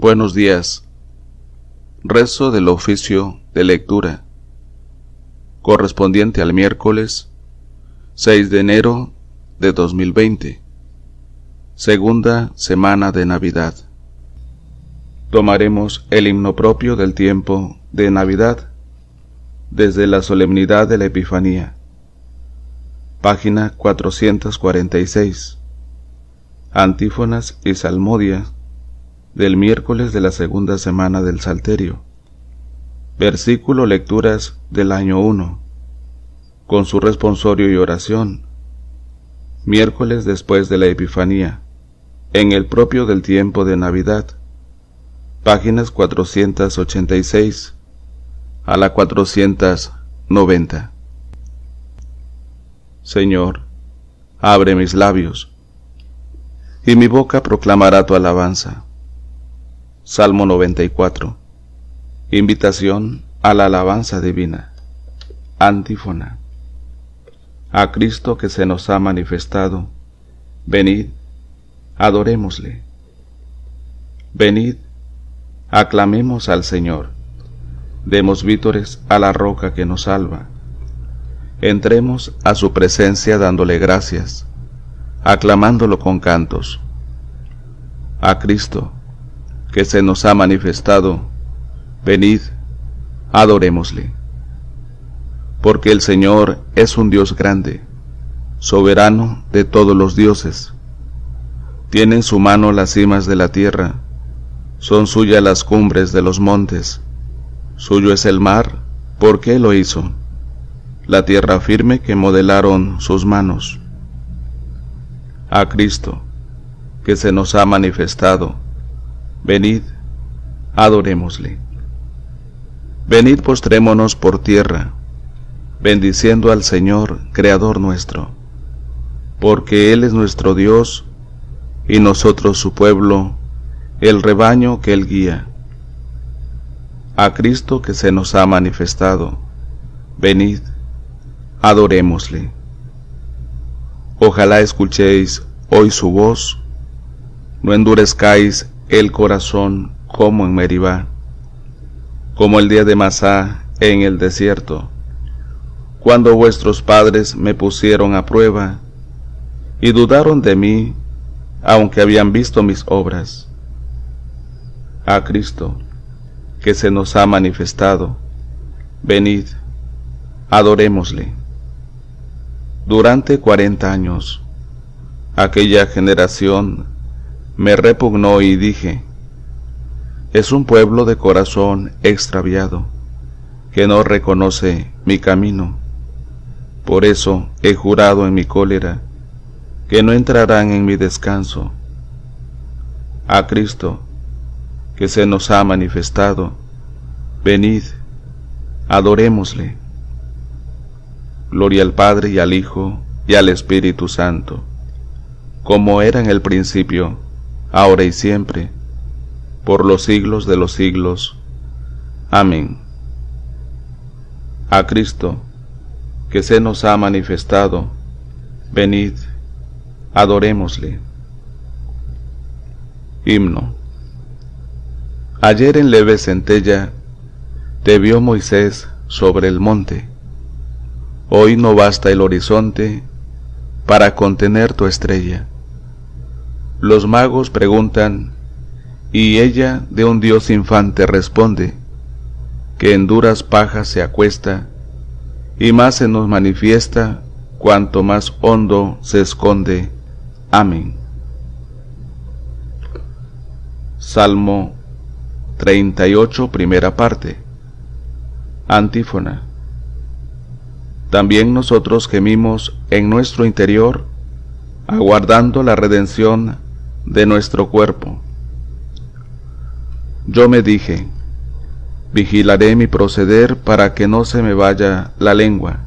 Buenos días. Rezo del oficio de lectura correspondiente al miércoles 6 de enero de 2020, segunda semana de Navidad. Tomaremos el himno propio del tiempo de Navidad desde la solemnidad de la Epifanía. Página 446. Antífonas y Salmodia del miércoles de la segunda semana del Salterio. Versículo Lecturas del año 1. Con su responsorio y oración. Miércoles después de la Epifanía, en el propio del tiempo de Navidad. Páginas 486 a la 490. Señor, abre mis labios, y mi boca proclamará tu alabanza. Salmo 94. Invitación a la alabanza divina. Antífona. A Cristo que se nos ha manifestado, venid, adorémosle. Venid, aclamemos al Señor. Demos vítores a la roca que nos salva. Entremos a su presencia dándole gracias, aclamándolo con cantos. A Cristo, que se nos ha manifestado, venid, adorémosle. Porque el Señor es un Dios grande, soberano de todos los dioses. Tiene en su mano las cimas de la tierra, son suyas las cumbres de los montes, suyo es el mar, porque lo hizo, la tierra firme que modelaron sus manos. A Cristo, que se nos ha manifestado, Venid, adorémosle. Venid, postrémonos por tierra, bendiciendo al Señor, Creador nuestro, porque Él es nuestro Dios y nosotros su pueblo, el rebaño que Él guía. A Cristo que se nos ha manifestado, venid, adorémosle. Ojalá escuchéis hoy su voz, no endurezcáis el corazón como en Meribá, como el día de Masá en el desierto, cuando vuestros padres me pusieron a prueba y dudaron de mí, aunque habían visto mis obras. A Cristo, que se nos ha manifestado, venid, adorémosle. Durante cuarenta años, aquella generación me repugnó y dije, es un pueblo de corazón extraviado, que no reconoce mi camino. Por eso he jurado en mi cólera, que no entrarán en mi descanso. A Cristo, que se nos ha manifestado, venid, adorémosle. Gloria al Padre y al Hijo y al Espíritu Santo, como era en el principio, ahora y siempre, por los siglos de los siglos. Amén. A Cristo, que se nos ha manifestado, venid, adorémosle. Himno. Ayer en leve centella te vio Moisés sobre el monte. Hoy no basta el horizonte para contener tu estrella. Los magos preguntan, y ella de un dios infante responde, que en duras pajas se acuesta, y más se nos manifiesta cuanto más hondo se esconde. Amén. Salmo 38, primera parte. Antífona. También nosotros gemimos en nuestro interior, aguardando la redención de nuestro cuerpo. Yo me dije, vigilaré mi proceder para que no se me vaya la lengua.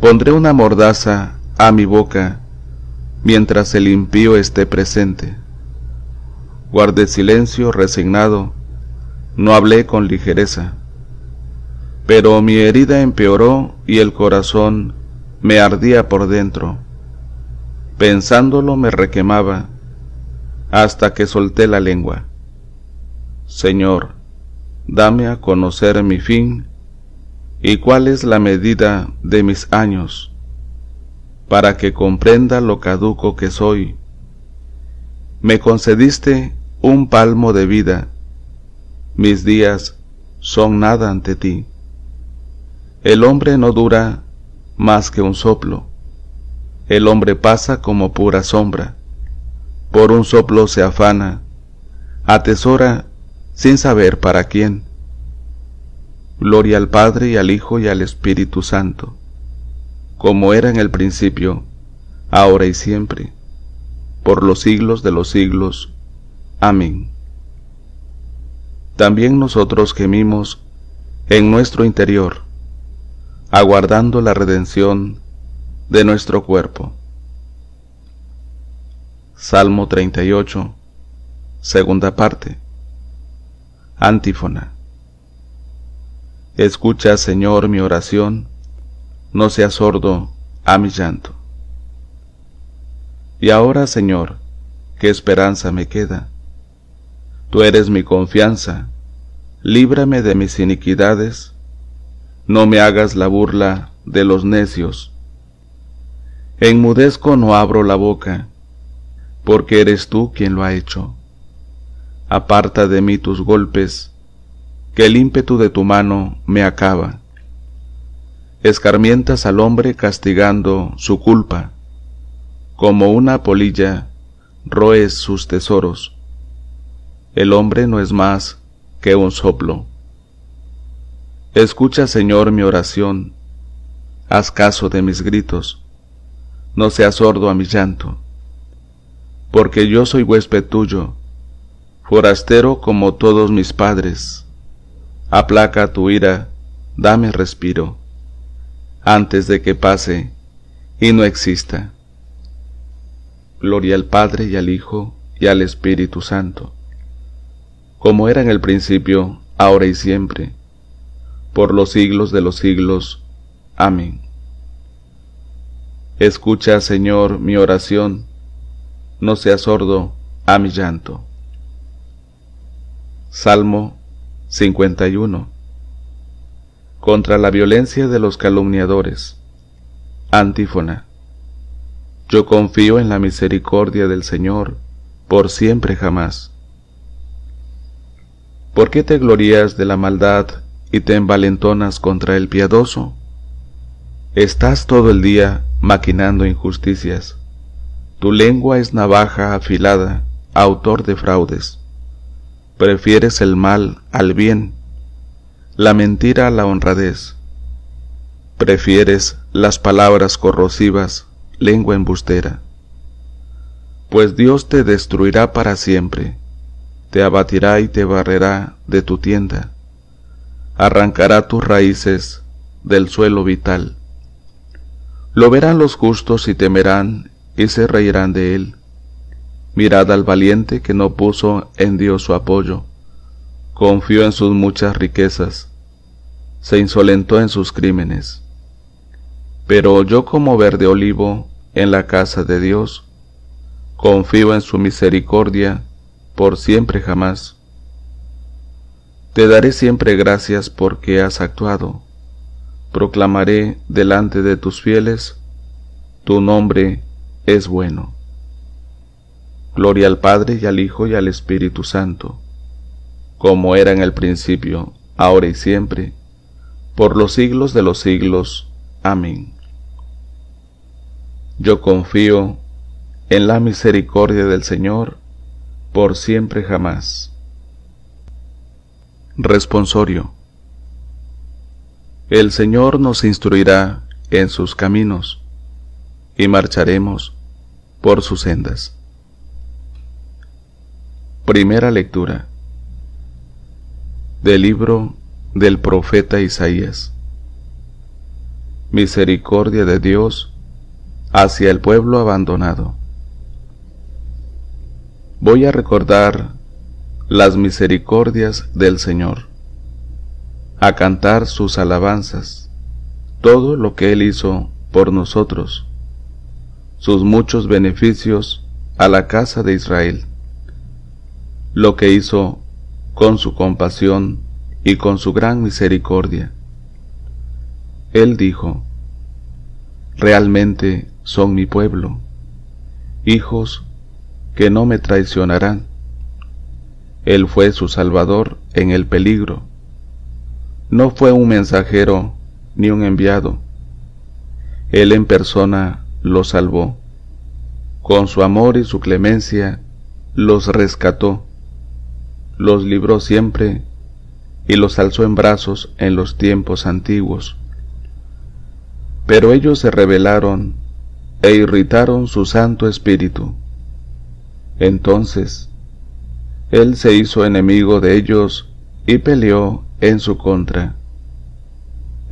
Pondré una mordaza a mi boca mientras el impío esté presente. Guardé silencio resignado, no hablé con ligereza. Pero mi herida empeoró y el corazón me ardía por dentro. Pensándolo me requemaba hasta que solté la lengua. Señor, dame a conocer mi fin y cuál es la medida de mis años, para que comprenda lo caduco que soy. Me concediste un palmo de vida, mis días son nada ante ti. El hombre no dura más que un soplo, el hombre pasa como pura sombra por un soplo se afana, atesora sin saber para quién. Gloria al Padre y al Hijo y al Espíritu Santo, como era en el principio, ahora y siempre, por los siglos de los siglos. Amén. También nosotros gemimos en nuestro interior, aguardando la redención de nuestro cuerpo. Salmo 38, segunda parte. Antífona. Escucha, Señor, mi oración, no seas sordo a mi llanto. Y ahora, Señor, qué esperanza me queda. Tú eres mi confianza, líbrame de mis iniquidades, no me hagas la burla de los necios. Enmudezco no abro la boca, porque eres tú quien lo ha hecho. Aparta de mí tus golpes, que el ímpetu de tu mano me acaba. Escarmientas al hombre castigando su culpa. Como una polilla, roes sus tesoros. El hombre no es más que un soplo. Escucha, Señor, mi oración. Haz caso de mis gritos. No seas sordo a mi llanto porque yo soy huésped tuyo, forastero como todos mis padres. Aplaca tu ira, dame respiro, antes de que pase y no exista. Gloria al Padre y al Hijo y al Espíritu Santo, como era en el principio, ahora y siempre, por los siglos de los siglos. Amén. Escucha, Señor, mi oración no sea sordo a mi llanto. Salmo 51 Contra la violencia de los calumniadores. Antífona. Yo confío en la misericordia del Señor por siempre jamás. ¿Por qué te glorías de la maldad y te envalentonas contra el piadoso? Estás todo el día maquinando injusticias tu lengua es navaja afilada, autor de fraudes. Prefieres el mal al bien, la mentira a la honradez. Prefieres las palabras corrosivas, lengua embustera. Pues Dios te destruirá para siempre, te abatirá y te barrerá de tu tienda, arrancará tus raíces del suelo vital. Lo verán los justos y temerán y se reirán de él. Mirad al valiente que no puso en Dios su apoyo, confió en sus muchas riquezas, se insolentó en sus crímenes. Pero yo como verde olivo en la casa de Dios, confío en su misericordia por siempre jamás. Te daré siempre gracias porque has actuado. Proclamaré delante de tus fieles tu nombre es bueno. Gloria al Padre y al Hijo y al Espíritu Santo, como era en el principio, ahora y siempre, por los siglos de los siglos. Amén. Yo confío en la misericordia del Señor por siempre jamás. Responsorio. El Señor nos instruirá en sus caminos y marcharemos por sus sendas. Primera lectura del libro del profeta Isaías. Misericordia de Dios hacia el pueblo abandonado. Voy a recordar las misericordias del Señor, a cantar sus alabanzas, todo lo que Él hizo por nosotros sus muchos beneficios a la casa de Israel, lo que hizo con su compasión y con su gran misericordia. Él dijo, Realmente son mi pueblo, hijos que no me traicionarán. Él fue su Salvador en el peligro. No fue un mensajero ni un enviado. Él en persona lo salvó. Con su amor y su clemencia los rescató, los libró siempre y los alzó en brazos en los tiempos antiguos. Pero ellos se rebelaron e irritaron su Santo Espíritu. Entonces, Él se hizo enemigo de ellos y peleó en su contra.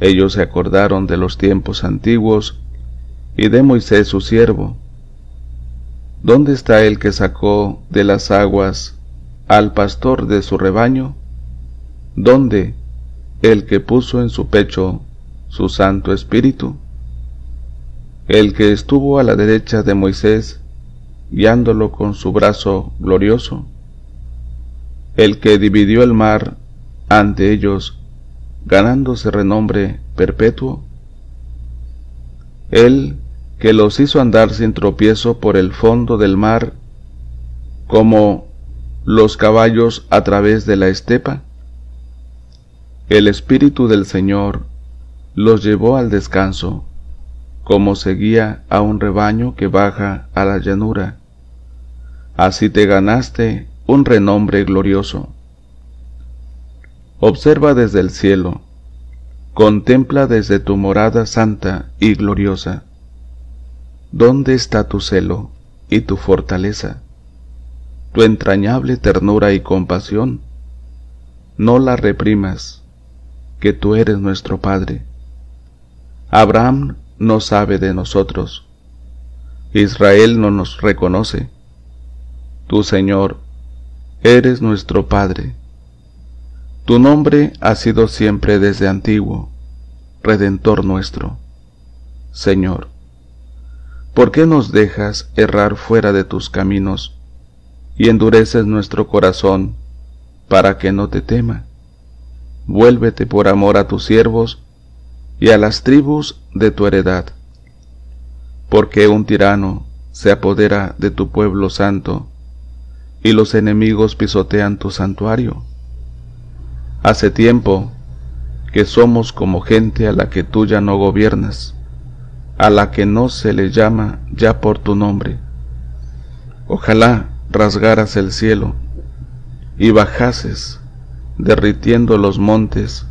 Ellos se acordaron de los tiempos antiguos y de Moisés su siervo. ¿Dónde está el que sacó de las aguas al pastor de su rebaño? ¿Dónde el que puso en su pecho su Santo Espíritu? El que estuvo a la derecha de Moisés, guiándolo con su brazo glorioso. El que dividió el mar ante ellos, ganándose renombre perpetuo. Él que los hizo andar sin tropiezo por el fondo del mar, como los caballos a través de la estepa? El Espíritu del Señor los llevó al descanso, como seguía a un rebaño que baja a la llanura. Así te ganaste un renombre glorioso. Observa desde el cielo, contempla desde tu morada santa y gloriosa ¿Dónde está tu celo y tu fortaleza? Tu entrañable ternura y compasión. No la reprimas, que tú eres nuestro Padre. Abraham no sabe de nosotros. Israel no nos reconoce. Tu Señor, eres nuestro Padre. Tu nombre ha sido siempre desde antiguo, Redentor nuestro, Señor. ¿Por qué nos dejas errar fuera de tus caminos y endureces nuestro corazón para que no te tema? Vuélvete por amor a tus siervos y a las tribus de tu heredad. Porque un tirano se apodera de tu pueblo santo y los enemigos pisotean tu santuario. Hace tiempo que somos como gente a la que tú ya no gobiernas a la que no se le llama ya por tu nombre. Ojalá rasgaras el cielo y bajases derritiendo los montes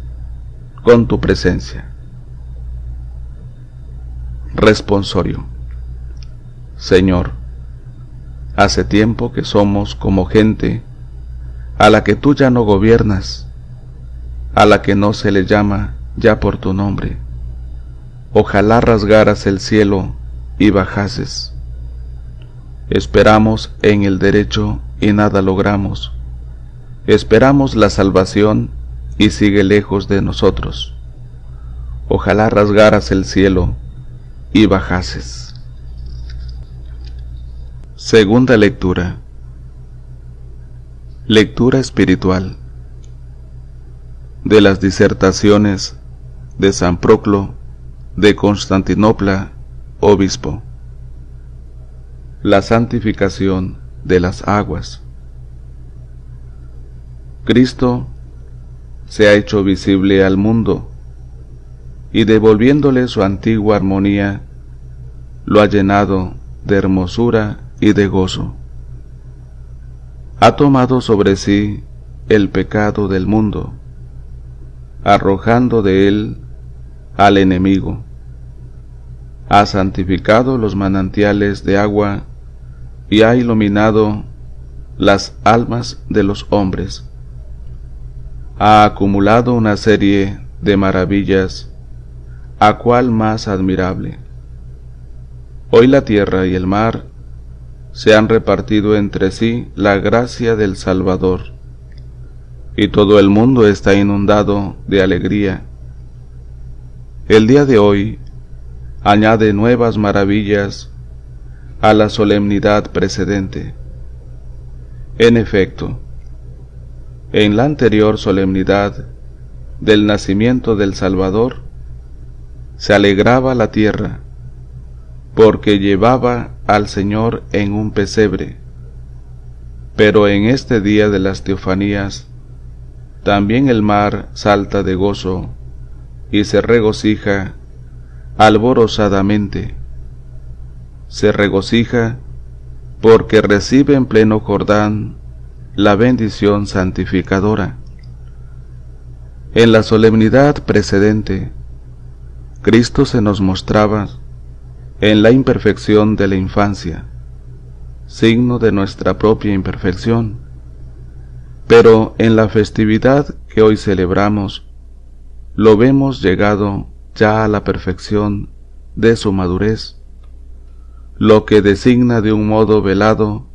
con tu presencia. Responsorio. Señor, hace tiempo que somos como gente a la que tú ya no gobiernas, a la que no se le llama ya por tu nombre ojalá rasgaras el cielo y bajases. Esperamos en el derecho y nada logramos. Esperamos la salvación y sigue lejos de nosotros. Ojalá rasgaras el cielo y bajases. Segunda lectura. Lectura espiritual de las disertaciones de San Proclo de Constantinopla, obispo. La santificación de las aguas. Cristo se ha hecho visible al mundo y devolviéndole su antigua armonía, lo ha llenado de hermosura y de gozo. Ha tomado sobre sí el pecado del mundo, arrojando de él al enemigo. Ha santificado los manantiales de agua y ha iluminado las almas de los hombres. Ha acumulado una serie de maravillas, a cual más admirable. Hoy la tierra y el mar se han repartido entre sí la gracia del Salvador, y todo el mundo está inundado de alegría el día de hoy añade nuevas maravillas a la solemnidad precedente. En efecto, en la anterior solemnidad del nacimiento del Salvador, se alegraba la tierra, porque llevaba al Señor en un pesebre. Pero en este día de las teofanías, también el mar salta de gozo y se regocija alborozadamente. Se regocija porque recibe en pleno Jordán la bendición santificadora. En la solemnidad precedente, Cristo se nos mostraba en la imperfección de la infancia, signo de nuestra propia imperfección. Pero en la festividad que hoy celebramos, lo vemos llegado ya a la perfección de su madurez, lo que designa de un modo velado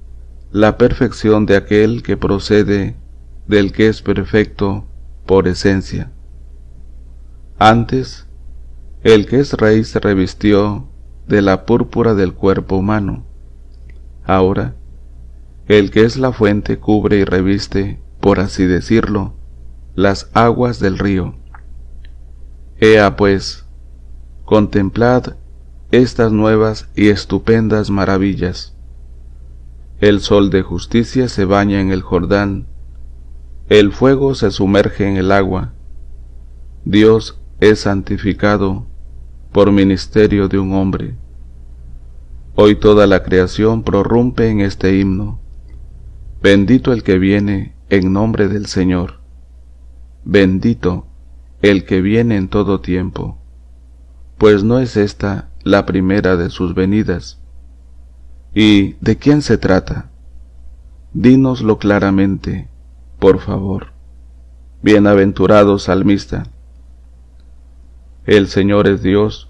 la perfección de aquel que procede del que es perfecto por esencia. Antes, el que es rey se revistió de la púrpura del cuerpo humano. Ahora, el que es la fuente cubre y reviste, por así decirlo, las aguas del río. Ea pues, contemplad estas nuevas y estupendas maravillas. El sol de justicia se baña en el Jordán, el fuego se sumerge en el agua. Dios es santificado por ministerio de un hombre. Hoy toda la creación prorrumpe en este himno. Bendito el que viene en nombre del Señor. Bendito el que viene en todo tiempo, pues no es esta la primera de sus venidas. ¿Y de quién se trata? Dínoslo claramente, por favor. Bienaventurado salmista. El Señor es Dios,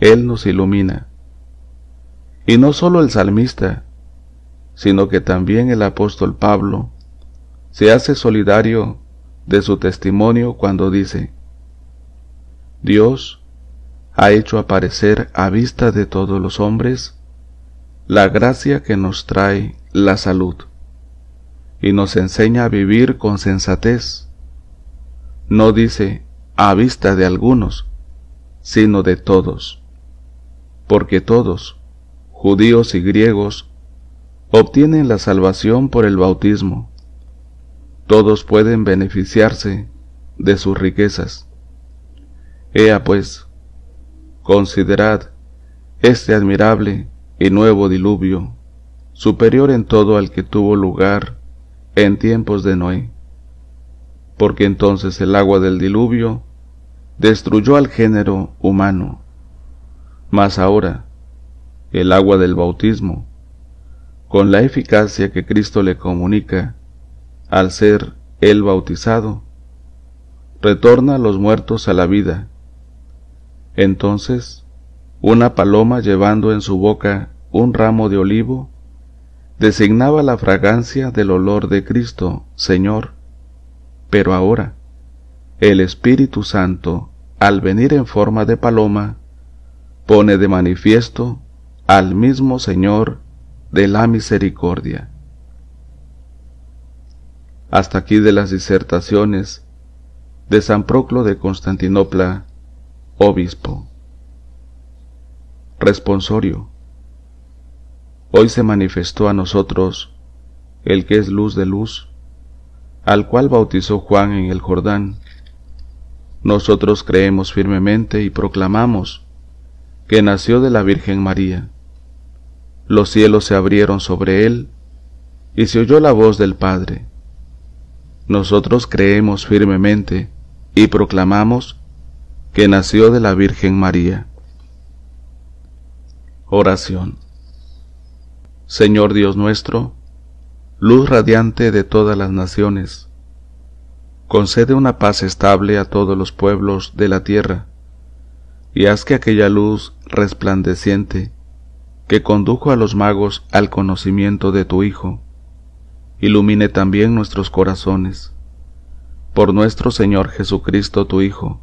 Él nos ilumina. Y no solo el salmista, sino que también el apóstol Pablo se hace solidario de su testimonio cuando dice, Dios ha hecho aparecer a vista de todos los hombres la gracia que nos trae la salud y nos enseña a vivir con sensatez. No dice a vista de algunos, sino de todos, porque todos, judíos y griegos, obtienen la salvación por el bautismo todos pueden beneficiarse de sus riquezas. Ea pues, considerad este admirable y nuevo diluvio, superior en todo al que tuvo lugar en tiempos de Noé, porque entonces el agua del diluvio destruyó al género humano. Mas ahora, el agua del bautismo, con la eficacia que Cristo le comunica, al ser él bautizado, retorna a los muertos a la vida. Entonces, una paloma llevando en su boca un ramo de olivo, designaba la fragancia del olor de Cristo, Señor. Pero ahora, el Espíritu Santo, al venir en forma de paloma, pone de manifiesto al mismo Señor de la misericordia. Hasta aquí de las disertaciones de San Proclo de Constantinopla, obispo. Responsorio. Hoy se manifestó a nosotros el que es luz de luz, al cual bautizó Juan en el Jordán. Nosotros creemos firmemente y proclamamos que nació de la Virgen María. Los cielos se abrieron sobre él y se oyó la voz del Padre nosotros creemos firmemente y proclamamos que nació de la Virgen María. Oración. Señor Dios nuestro, luz radiante de todas las naciones, concede una paz estable a todos los pueblos de la tierra, y haz que aquella luz resplandeciente que condujo a los magos al conocimiento de tu Hijo, ilumine también nuestros corazones. Por nuestro Señor Jesucristo, tu Hijo,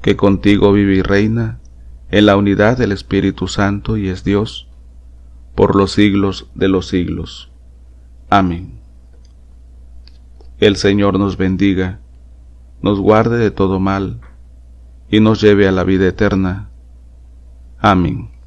que contigo vive y reina en la unidad del Espíritu Santo y es Dios, por los siglos de los siglos. Amén. El Señor nos bendiga, nos guarde de todo mal, y nos lleve a la vida eterna. Amén.